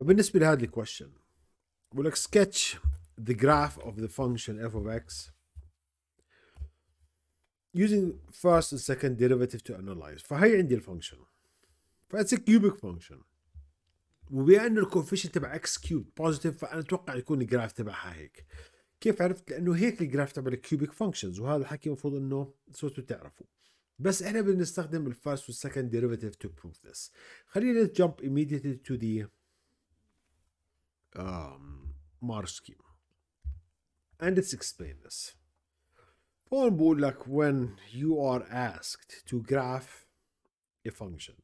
فبالنسبه لهذا الكويشن بقول لك sketch the graph of the function f of x using first and second derivative to analyze فهي عندي الفانكشن فاتس كيوبيك فانكشن وبما انه الكوفيشن تبع اكس كيوب بوزيتيف فانا اتوقع يكون الجراف تبعها هيك كيف عرفت لانه هيك الجراف تبع الكيوبيك فانكشنز وهذا الحكي المفروض انه صرتوا تعرفوا بس احنا بنستخدم الفاست والسكند ديريفاتيف تو بروف ذس خلينا جمب immediately تو ذا um, Mars And it's explain this. هون بقول لك when you are asked to graph a function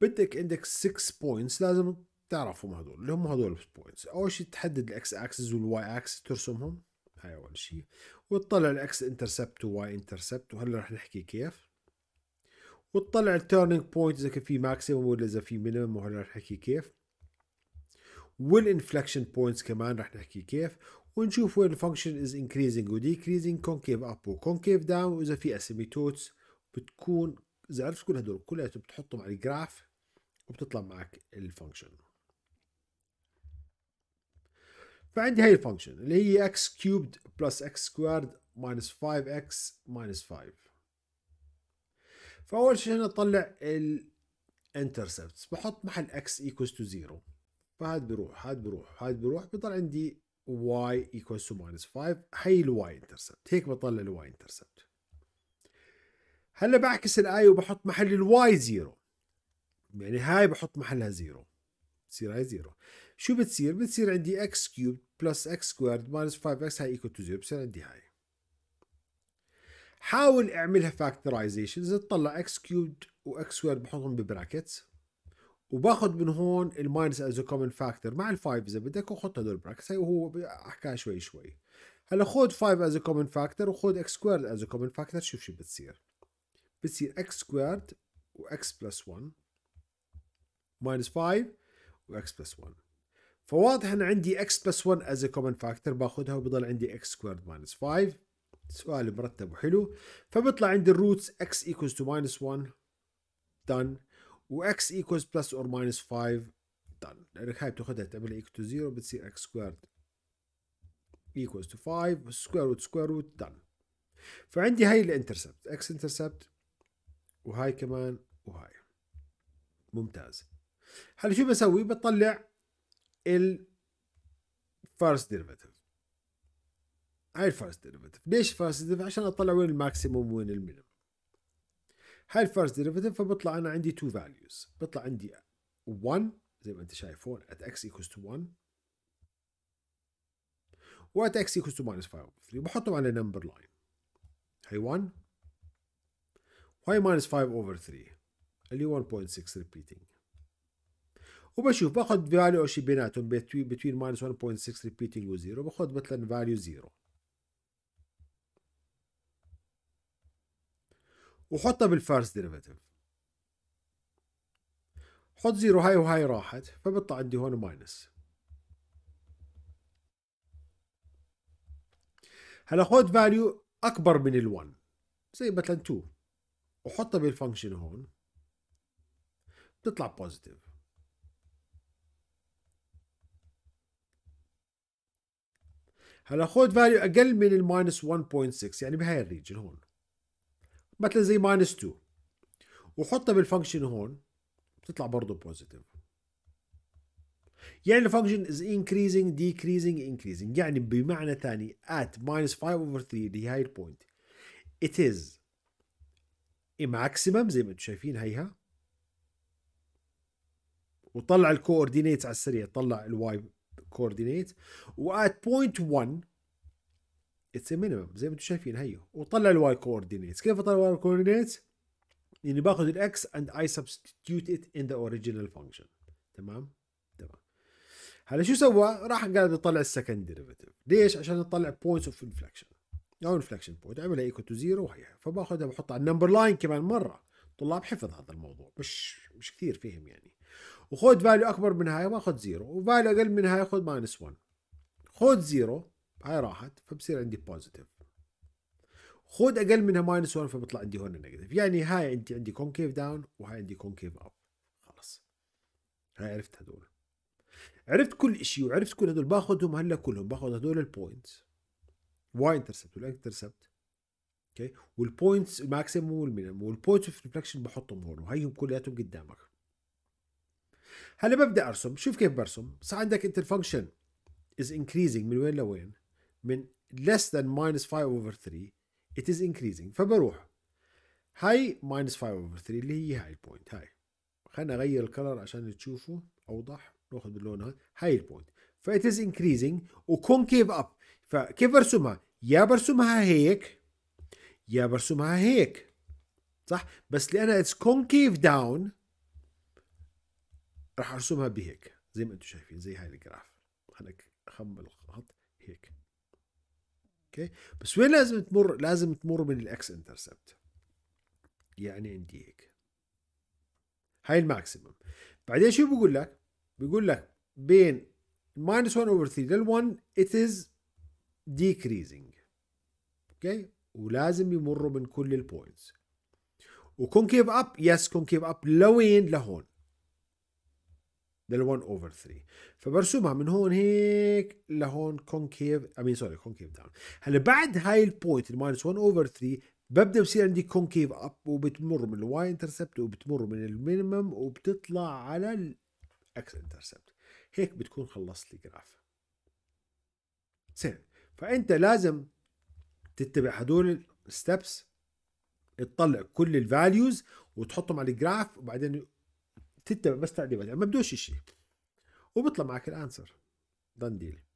بدك عندك 6 points لازم تعرفهم هذول اللي هم هدول points اول شيء تحدد x axis والـ y axis ترسمهم هاي اول شيء وتطلع x intercept والـ y intercept وهلا رح نحكي كيف وتطلع turning point اذا كان في maximum ولا اذا في minimum وهلا رح نحكي كيف والانفلكشن بوينتس كمان رح نحكي كيف ونشوف وين الفانكشن از انكريزنج وديكريزنج كونكيف اب وكونكيف داون واذا في اسيميتوتس بتكون اذا عرفت كل هدول كلياتهم بتحطهم على الجراف وبتطلع معك الفانكشن فعندي هاي الفانكشن اللي هي x كيوبد بلس x squared ماينس 5 x ماينس 5 فاول شيء نطلع الانترسبتس بحط محل x ايكوز تو زيرو فهاد بيروح هاد بيروح هاد بيروح بيطلع عندي y equals to minus 5 هي الواي انترسبت هيك بطلع الواي انترسبت هلا بعكس الاي وبحط محل الواي زيرو يعني هاي بحط محلها زيرو بتصير هاي زيرو شو بتصير بتصير عندي x كيوب بلس x سكويرد ماينس 5 x هاي equal تو زيرو بصير عندي هاي حاول اعملها فاكتورايزيشن اذا تطلع x كيوب x سكويرد بحطهم ببراكتس وباخذ من هون الماينس از كومن فاكتور مع الفايف اذا بدك وحط هدول براكس هي وهو احكاها شوي شوي هلا خذ 5 از كومن فاكتور وخذ اكس سكويرد از كومن فاكتور شوف شو بتصير بتصير اكس سكويرد واكس بلس 1 ماينس 5 واكس بلس 1 فواضح ان عندي اكس بلس 1 از كومن فاكتور باخذها وبضل عندي اكس سكويرد ماينس 5 سؤال مرتب وحلو فبيطلع عندي الروتس اكس ايكوز تو ماينس 1 done و x equals plus or minus 5 done لانك هاي بتاخذها تعملها equal to 0 بتصير x squared equals to 5 square root square root done فعندي هاي الانترسبت x intercept وهاي كمان وهاي ممتاز هلا شو بسوي بطلع ال first derivative هاي first derivative ليش first derivative؟ عشان اطلع وين الماكسيموم وين المينيمم هاي الفيرست ديريفيتيف فبطلع انا عندي تو فاليوز بطلع عندي 1 زي ما انت شايف هون at x equals to 1 و at x equals to minus 5 over 3 بحطهم على number line هاي 1 وهاي minus 5 over 3 اللي 1.6 repeating وبشوف باخذ فاليو او شيء بيناتهم between minus 1.6 repeating و 0 باخذ مثلا فاليو 0 وحطها بالفيرست ديريفاتيف حط زيرو هاي وهاي راحت فبيطلع عندي هون ماينس هلا خذ فاليو اكبر من ال1 زي مثلا 2 وحطها بالفانكشن هون بتطلع بوزيتيف هلا خذ فاليو اقل من ال 1.6 يعني بهاي الريجن هون مثلا زي ماينس 2 وحطها بالفانكشن هون بتطلع برضه بوزيتيف يعني الفانكشن از increasing decreasing increasing يعني بمعنى ثاني at ماينس 5 over 3 اللي هي هاي البوينت it is maximum زي ما انتم شايفين هيها وطلع الكوردينيتس على السريع طلع الواي كوردينيت وات بوينت 1 اتس مينيمم زي ما انتم شايفين هيو وطلع الواي كوردينيتس كيف اطلع الواي كوردينيتس؟ يعني باخذ الاكس اند اي سبستيوت ات ان ذا اوريجينال فانكشن تمام؟ تمام هلا شو سوى؟ راح قال يطلع السكند ديريفيتيف ليش؟ عشان يطلع بوينتس اوف انفلكشن او انفلكشن بوينت اعملها ايكو تو زيرو وهي فباخذها بحطها على النمبر لاين كمان مره طلاب حفظ هذا الموضوع مش مش كثير فهم يعني وخذ فاليو اكبر من هاي واخذ زيرو وفاليو اقل من هاي خذ ماينس 1 خذ زيرو هاي راحت فبصير عندي بوزيتيف خود اقل منها ماينس 1 فبيطلع عندي هون نيجاتيف يعني هاي انت عندي كونكيف داون وهاي عندي كونكيف اب خلص هاي عرفت هدول عرفت كل شيء وعرفت كل هدول باخذهم هلا كلهم باخذ هدول البوينتس واي انترسبت والانترسبت اوكي والبوينتس الماكسيموم والمينيموم والبوينتس اوف ريفلكشن بحطهم هون وهيهم كلياتهم قدامك هلا ببدا ارسم شوف كيف برسم صار عندك انت الفانكشن از انكريزنج من وين لوين من less than minus 5 over 3 it is increasing فبروح هاي minus 5 over 3 اللي هي هاي البوينت هاي خلينا اغير الكلر عشان تشوفوا اوضح ناخذ باللون هذا هاي البوينت ف it is increasing وكونكيف اب فكيف برسمها؟ يا برسمها هيك يا برسمها هيك صح بس لانها it's كونكيف داون راح ارسمها بهيك زي ما انتم شايفين زي هاي الجراف خليك اخمل الخط هيك اوكي بس وين لازم تمر لازم تمر من الاكس انترسبت يعني عندي هيك هاي الماكسيمم بعدين شو بقول لك بقول لك بين ماينس 1 اوفر 3 لل 1 ات از ديكريزنج اوكي ولازم يمروا من كل البوينتس وكونكيف اب يس كونكيف اب لوين لهون لل 1 اوفر 3 فبرسمها من هون هيك لهون كونكيف امين سوري كونكيف داون هلا بعد هاي البوينت الماينس 1 اوفر 3 ببدا بصير عندي كونكيف اب وبتمر من الواي انترسبت وبتمر من المينيمم وبتطلع على الاكس انترسبت هيك بتكون خلصت الجراف سهل فانت لازم تتبع هدول الستبس تطلع كل الفاليوز وتحطهم على الجراف وبعدين تتبع بس تعليمات يعني ما بدوش شيء وبيطلع معك الانسر دان ديل